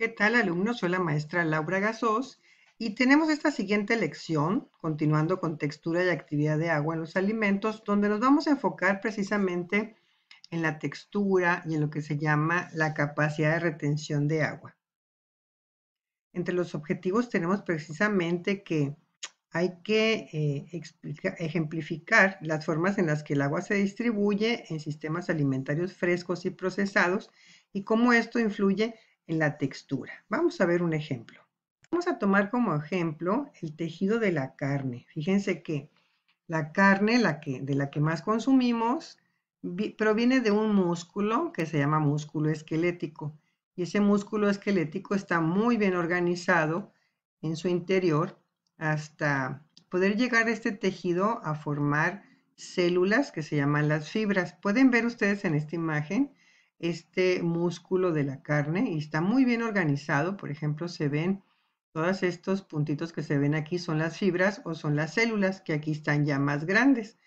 ¿Qué tal alumnos? Soy la maestra Laura Gasós y tenemos esta siguiente lección, continuando con textura y actividad de agua en los alimentos, donde nos vamos a enfocar precisamente en la textura y en lo que se llama la capacidad de retención de agua. Entre los objetivos tenemos precisamente que hay que eh, ejemplificar las formas en las que el agua se distribuye en sistemas alimentarios frescos y procesados y cómo esto influye la textura. Vamos a ver un ejemplo. Vamos a tomar como ejemplo el tejido de la carne. Fíjense que la carne la que, de la que más consumimos proviene de un músculo que se llama músculo esquelético. Y ese músculo esquelético está muy bien organizado en su interior hasta poder llegar este tejido a formar células que se llaman las fibras. Pueden ver ustedes en esta imagen este músculo de la carne y está muy bien organizado. Por ejemplo, se ven todos estos puntitos que se ven aquí son las fibras o son las células que aquí están ya más grandes.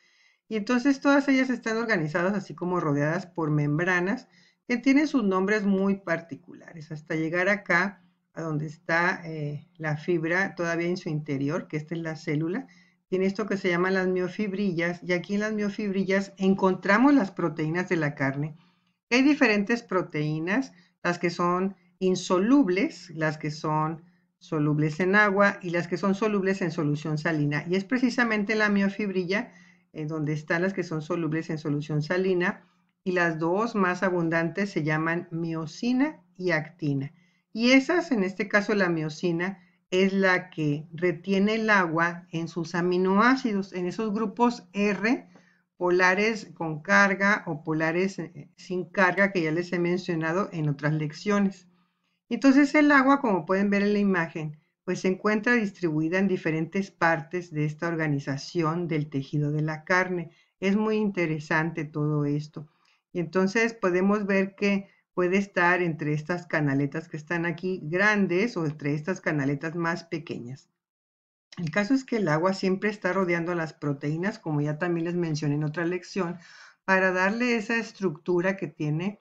Y entonces todas ellas están organizadas así como rodeadas por membranas que tienen sus nombres muy particulares. Hasta llegar acá a donde está eh, la fibra todavía en su interior, que esta es la célula, tiene esto que se llama las miofibrillas y aquí en las miofibrillas encontramos las proteínas de la carne hay diferentes proteínas, las que son insolubles, las que son solubles en agua y las que son solubles en solución salina. Y es precisamente la miofibrilla en eh, donde están las que son solubles en solución salina y las dos más abundantes se llaman miocina y actina. Y esas, en este caso la miocina, es la que retiene el agua en sus aminoácidos, en esos grupos R polares con carga o polares eh, sin carga que ya les he mencionado en otras lecciones. Entonces el agua, como pueden ver en la imagen, pues se encuentra distribuida en diferentes partes de esta organización del tejido de la carne. Es muy interesante todo esto. Y entonces podemos ver que puede estar entre estas canaletas que están aquí grandes o entre estas canaletas más pequeñas. El caso es que el agua siempre está rodeando a las proteínas, como ya también les mencioné en otra lección, para darle esa estructura que tiene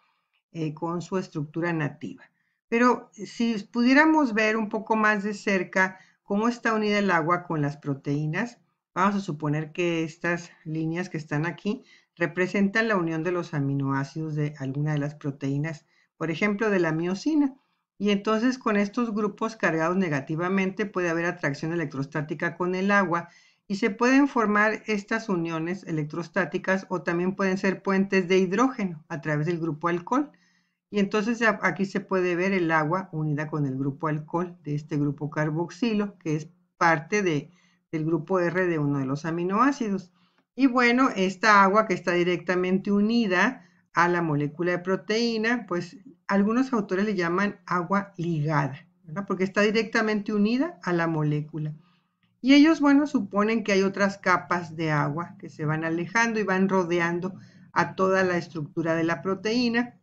eh, con su estructura nativa. Pero si pudiéramos ver un poco más de cerca cómo está unida el agua con las proteínas, vamos a suponer que estas líneas que están aquí representan la unión de los aminoácidos de alguna de las proteínas, por ejemplo, de la miocina. Y entonces con estos grupos cargados negativamente puede haber atracción electrostática con el agua y se pueden formar estas uniones electrostáticas o también pueden ser puentes de hidrógeno a través del grupo alcohol. Y entonces aquí se puede ver el agua unida con el grupo alcohol de este grupo carboxilo, que es parte de, del grupo R de uno de los aminoácidos. Y bueno, esta agua que está directamente unida a la molécula de proteína, pues algunos autores le llaman agua ligada, porque está directamente unida a la molécula. Y ellos, bueno, suponen que hay otras capas de agua que se van alejando y van rodeando a toda la estructura de la proteína.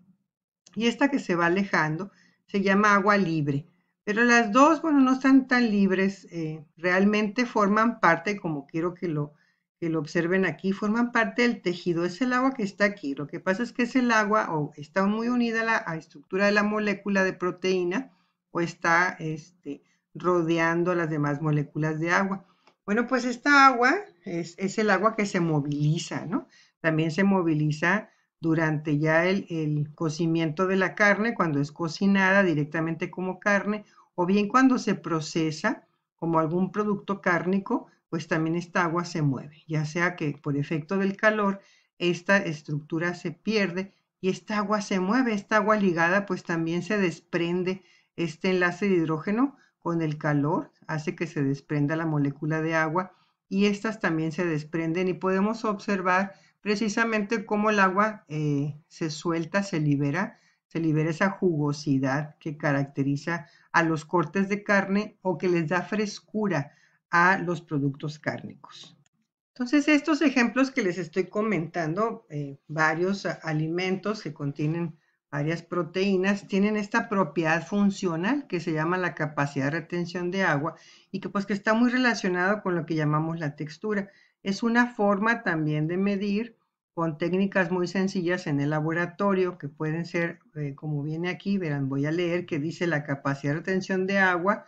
Y esta que se va alejando se llama agua libre. Pero las dos, bueno, no están tan libres, eh, realmente forman parte, como quiero que lo que lo observen aquí, forman parte del tejido. Es el agua que está aquí. Lo que pasa es que es el agua o está muy unida a la estructura de la molécula de proteína o está este, rodeando a las demás moléculas de agua. Bueno, pues esta agua es, el agua que se moviliza, ¿no? También se moviliza durante ya el, el cocimiento de la carne, cuando es cocinada directamente como carne, o bien cuando se procesa como algún producto cárnico, pues también esta agua se mueve, ya sea que por efecto del calor esta estructura se pierde y esta agua se mueve, esta agua ligada pues también se desprende este enlace de hidrógeno con el calor, hace que se desprenda la molécula de agua y estas también se desprenden y podemos observar precisamente cómo el agua eh, se suelta, se libera, se libera esa jugosidad que caracteriza a los cortes de carne o que les da frescura a los productos cárnicos. Entonces, estos ejemplos que les estoy comentando, eh, varios alimentos que contienen varias proteínas, tienen esta propiedad funcional que se llama la capacidad de retención de agua y que pues que está muy relacionado con lo que llamamos la textura. Es una forma también de medir con técnicas muy sencillas en el laboratorio que pueden ser, eh, como viene aquí, verán, voy a leer que dice la capacidad de retención de agua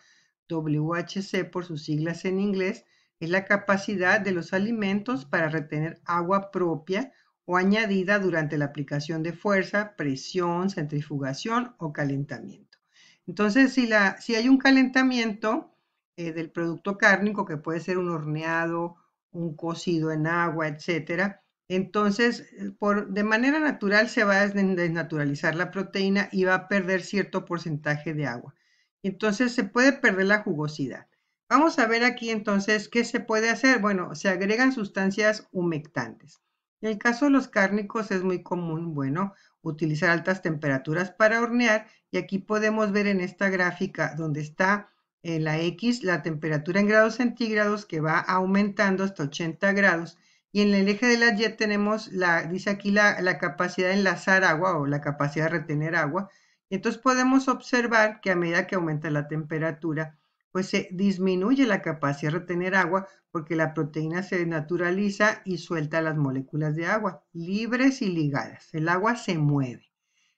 WHC por sus siglas en inglés, es la capacidad de los alimentos para retener agua propia o añadida durante la aplicación de fuerza, presión, centrifugación o calentamiento. Entonces, si, hay un calentamiento eh, del producto cárnico, que puede ser un horneado, un cocido en agua, etcétera, entonces, eh, por, de manera natural se va a desnaturalizar la proteína y va a perder cierto porcentaje de agua. Entonces se puede perder la jugosidad. Vamos a ver aquí entonces qué se puede hacer. Bueno, se agregan sustancias humectantes. En el caso de los cárnicos es muy común, bueno, utilizar altas temperaturas para hornear y aquí podemos ver en esta gráfica donde está en eh, la X la temperatura en grados centígrados que va aumentando hasta 80 grados y en el eje de la Y tenemos la, dice aquí la, la capacidad de enlazar agua o la capacidad de retener agua entonces podemos observar que a medida que aumenta la temperatura, pues se disminuye la capacidad de retener agua porque la proteína se naturaliza y suelta las moléculas de agua, libres y ligadas. El agua se mueve.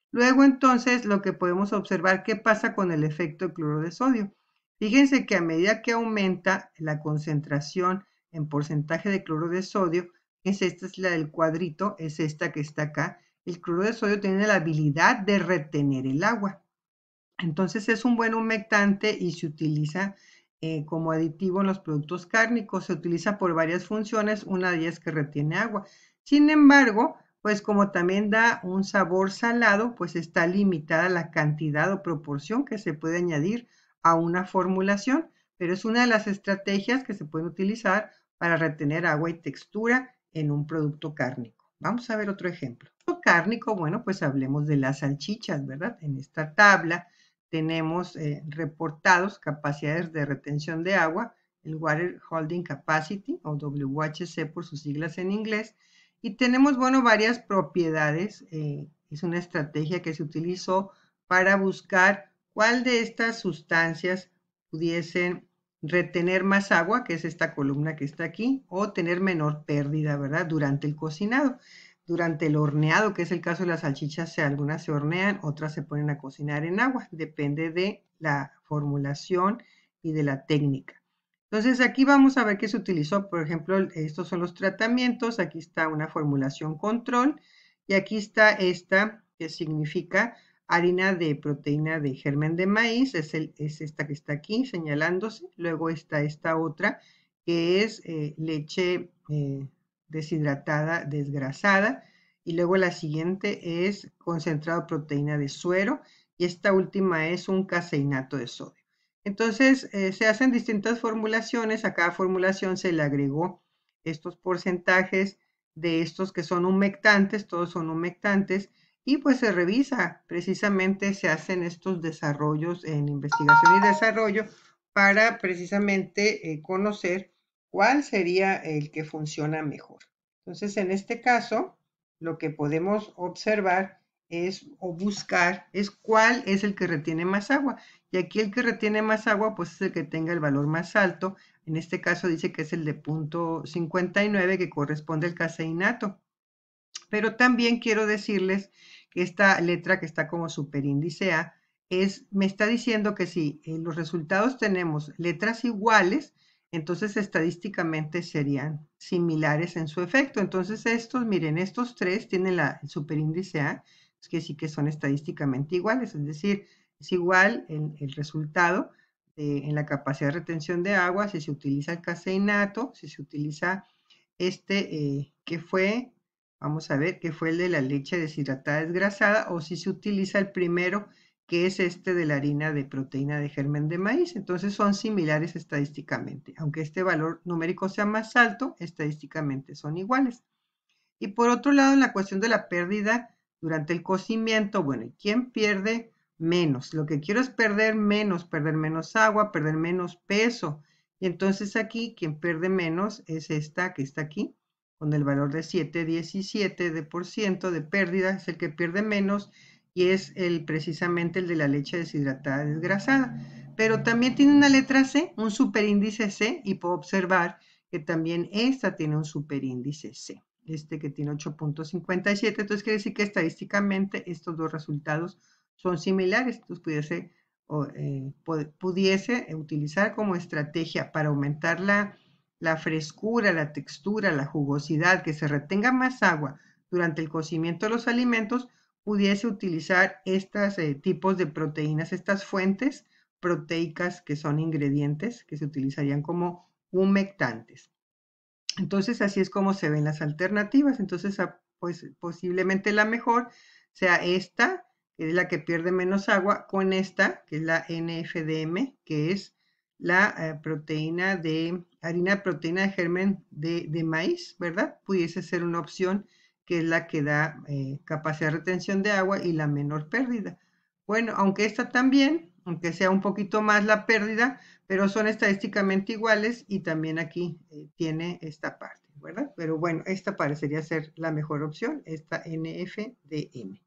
Luego entonces lo que podemos observar qué pasa con el efecto de cloro de sodio. Fíjense que a medida que aumenta la concentración en porcentaje de cloro de sodio, es esta es la del cuadrito, es esta que está acá, el crudo de sodio tiene la habilidad de retener el agua. Entonces es un buen humectante y se utiliza eh, como aditivo en los productos cárnicos. Se utiliza por varias funciones, una de ellas que retiene agua. Sin embargo, pues como también da un sabor salado, pues está limitada la cantidad o proporción que se puede añadir a una formulación, pero es una de las estrategias que se pueden utilizar para retener agua y textura en un producto cárnico. Vamos a ver otro ejemplo. Lo cárnico, bueno, pues hablemos de las salchichas, ¿verdad? En esta tabla tenemos eh, reportados capacidades de retención de agua, el Water Holding Capacity o WHC por sus siglas en inglés, y tenemos, bueno, varias propiedades. Eh, es una estrategia que se utilizó para buscar cuál de estas sustancias pudiesen retener más agua, que es esta columna que está aquí, o tener menor pérdida, ¿verdad? Durante el cocinado, durante el horneado, que es el caso de las salchichas, algunas se hornean, otras se ponen a cocinar en agua, depende de la formulación y de la técnica. Entonces aquí vamos a ver qué se utilizó, por ejemplo, estos son los tratamientos, aquí está una formulación control y aquí está esta que significa harina de proteína de germen de maíz, es, esta que está aquí señalándose, luego está esta otra que es eh, leche eh, deshidratada, desgrasada, y luego la siguiente es concentrado de proteína de suero, y esta última es un caseinato de sodio. Entonces, eh, se hacen distintas formulaciones, a cada formulación se le agregó estos porcentajes de estos que son humectantes, todos son humectantes, y pues se revisa, precisamente se hacen estos desarrollos en investigación y desarrollo para precisamente eh, conocer cuál sería el que funciona mejor. Entonces, en este caso, lo que podemos observar es o buscar es cuál es el que retiene más agua. Y aquí el que retiene más agua, pues es el que tenga el valor más alto. En este caso dice que es el de .59 que corresponde al caseinato. Pero también quiero decirles que esta letra que está como superíndice A es, me está diciendo que si eh, los resultados tenemos letras iguales, entonces estadísticamente serían similares en su efecto. Entonces estos, miren, estos tres tienen la, el superíndice A, es que sí que son estadísticamente iguales, es decir, es igual el, resultado en la capacidad de retención de agua si se utiliza el caseinato, si se utiliza este eh, que fue Vamos a ver qué fue el de la leche deshidratada desgrasada o si se utiliza el primero que es este de la harina de proteína de germen de maíz. Entonces son similares estadísticamente. Aunque este valor numérico sea más alto, estadísticamente son iguales. Y por otro lado, en la cuestión de la pérdida durante el cocimiento, bueno, ¿quién pierde menos? Lo que quiero es perder menos, perder menos agua, perder menos peso. Y entonces aquí quien pierde menos es esta que está aquí, con el valor de 7,17 de, por ciento de pérdida es el que pierde menos y es el precisamente el de la leche deshidratada desgrasada. Pero también tiene una letra C, un superíndice C, y puedo observar que también esta tiene un superíndice C, este que tiene 8.57, entonces quiere decir que estadísticamente estos dos resultados son similares, entonces pudiese, eh, pudiese utilizar como estrategia para aumentar la la frescura, la textura, la jugosidad, que se retenga más agua durante el cocimiento de los alimentos, pudiese utilizar estos eh, tipos de proteínas, estas fuentes proteicas que son ingredientes que se utilizarían como humectantes. Entonces, así es como se ven las alternativas. Entonces, ah, pues posiblemente la mejor sea esta, que es la que pierde menos agua, con esta, que es la NFDM, que es la eh, proteína de harina proteína de germen de, maíz, ¿verdad? Pudiese ser una opción que es la que da eh, capacidad de retención de agua y la menor pérdida. Bueno, aunque esta también, aunque sea un poquito más la pérdida, pero son estadísticamente iguales y también aquí eh, tiene esta parte, ¿verdad? Pero bueno, esta parecería ser la mejor opción, esta NFDM.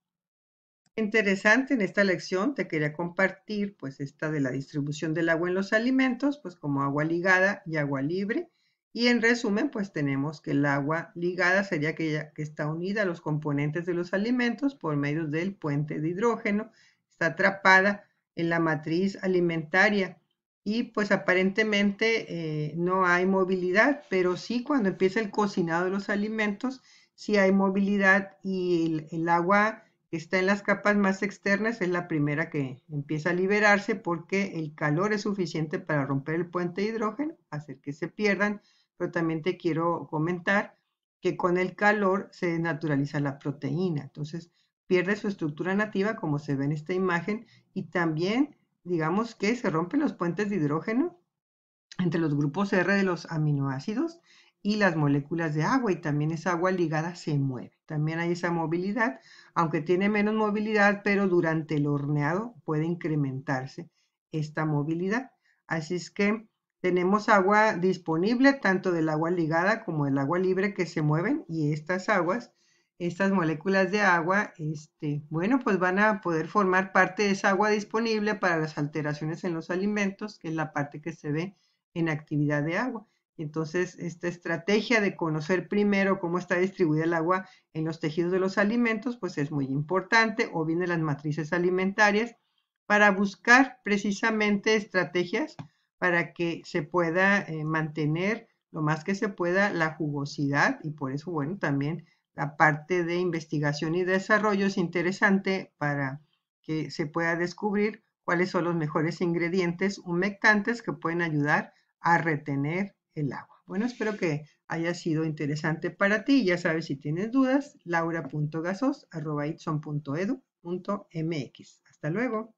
Interesante en esta lección, te quería compartir pues esta de la distribución del agua en los alimentos, pues como agua ligada y agua libre. Y en resumen, pues tenemos que el agua ligada sería aquella que está unida a los componentes de los alimentos por medio del puente de hidrógeno, está atrapada en la matriz alimentaria y pues aparentemente eh, no hay movilidad, pero sí cuando empieza el cocinado de los alimentos, sí hay movilidad y el, el agua está en las capas más externas, es la primera que empieza a liberarse porque el calor es suficiente para romper el puente de hidrógeno, hacer que se pierdan, pero también te quiero comentar que con el calor se desnaturaliza la proteína, entonces pierde su estructura nativa como se ve en esta imagen y también digamos que se rompen los puentes de hidrógeno entre los grupos R de los aminoácidos y las moléculas de agua y también esa agua ligada se mueve. También hay esa movilidad, aunque tiene menos movilidad, pero durante el horneado puede incrementarse esta movilidad. Así es que tenemos agua disponible, tanto del agua ligada como del agua libre que se mueven y estas aguas, estas moléculas de agua, este, bueno, pues van a poder formar parte de esa agua disponible para las alteraciones en los alimentos, que es la parte que se ve en actividad de agua. Entonces, esta estrategia de conocer primero cómo está distribuida el agua en los tejidos de los alimentos, pues es muy importante, o bien en las matrices alimentarias, para buscar precisamente estrategias para que se pueda eh, mantener lo más que se pueda la jugosidad y por eso, bueno, también la parte de investigación y desarrollo es interesante para que se pueda descubrir cuáles son los mejores ingredientes humectantes que pueden ayudar a retener el agua. Bueno, espero que haya sido interesante para ti. Ya sabes, si tienes dudas, laura.gasos.itson.edu.mx. Hasta luego.